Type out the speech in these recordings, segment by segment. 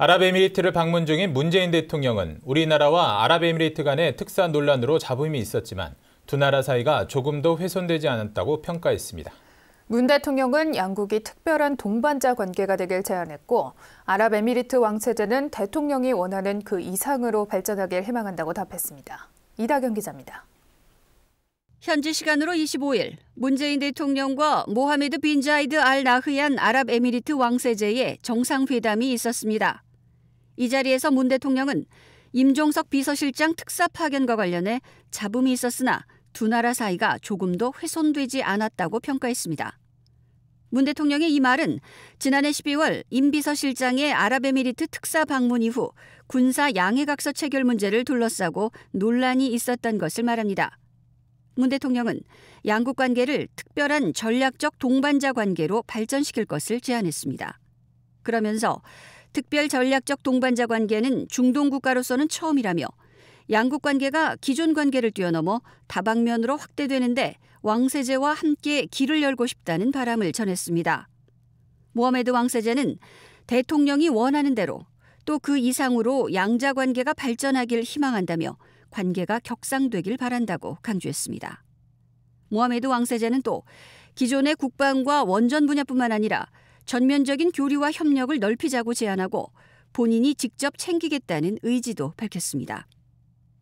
아랍에미리트를 방문 중인 문재인 대통령은 우리나라와 아랍에미리트 간의 특사 논란으로 잡음이 있었지만 두 나라 사이가 조금도 훼손되지 않았다고 평가했습니다. 문 대통령은 양국이 특별한 동반자 관계가 되길 제안했고 아랍에미리트 왕체제는 대통령이 원하는 그 이상으로 발전하길 희망한다고 답했습니다. 이다경 기자입니다. 현지 시간으로 25일 문재인 대통령과 모하메드 빈자이드 알 나흐얀 아랍에미리트 왕세제의 정상회담이 있었습니다. 이 자리에서 문 대통령은 임종석 비서실장 특사 파견과 관련해 잡음이 있었으나 두 나라 사이가 조금도 훼손되지 않았다고 평가했습니다. 문 대통령의 이 말은 지난해 12월 임 비서실장의 아랍에미리트 특사 방문 이후 군사 양해각서 체결 문제를 둘러싸고 논란이 있었던 것을 말합니다. 문 대통령은 양국 관계를 특별한 전략적 동반자 관계로 발전시킬 것을 제안했습니다. 그러면서 특별 전략적 동반자 관계는 중동 국가로서는 처음이라며 양국 관계가 기존 관계를 뛰어넘어 다방면으로 확대되는데 왕세제와 함께 길을 열고 싶다는 바람을 전했습니다. 모하메드 왕세제는 대통령이 원하는 대로 또 그 이상으로 양자 관계가 발전하길 희망한다며 관계가 격상되길 바란다고 강조했습니다. 모하메드 왕세제는 또 기존의 국방과 원전 분야뿐만 아니라 전면적인 교류와 협력을 넓히자고 제안하고 본인이 직접 챙기겠다는 의지도 밝혔습니다.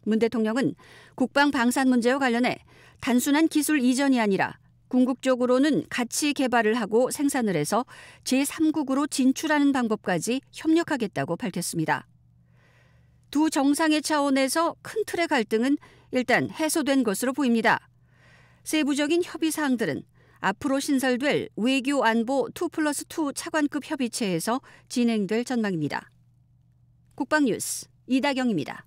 문 대통령은 국방 방산 문제와 관련해 단순한 기술 이전이 아니라 궁극적으로는 같이 개발을 하고 생산을 해서 제3국으로 진출하는 방법까지 협력하겠다고 밝혔습니다. 두 정상의 차원에서 큰 틀의 갈등은 일단 해소된 것으로 보입니다. 세부적인 협의 사항들은 앞으로 신설될 외교 안보 2 플러스 2 차관급 협의체에서 진행될 전망입니다. 국방뉴스 이다경입니다.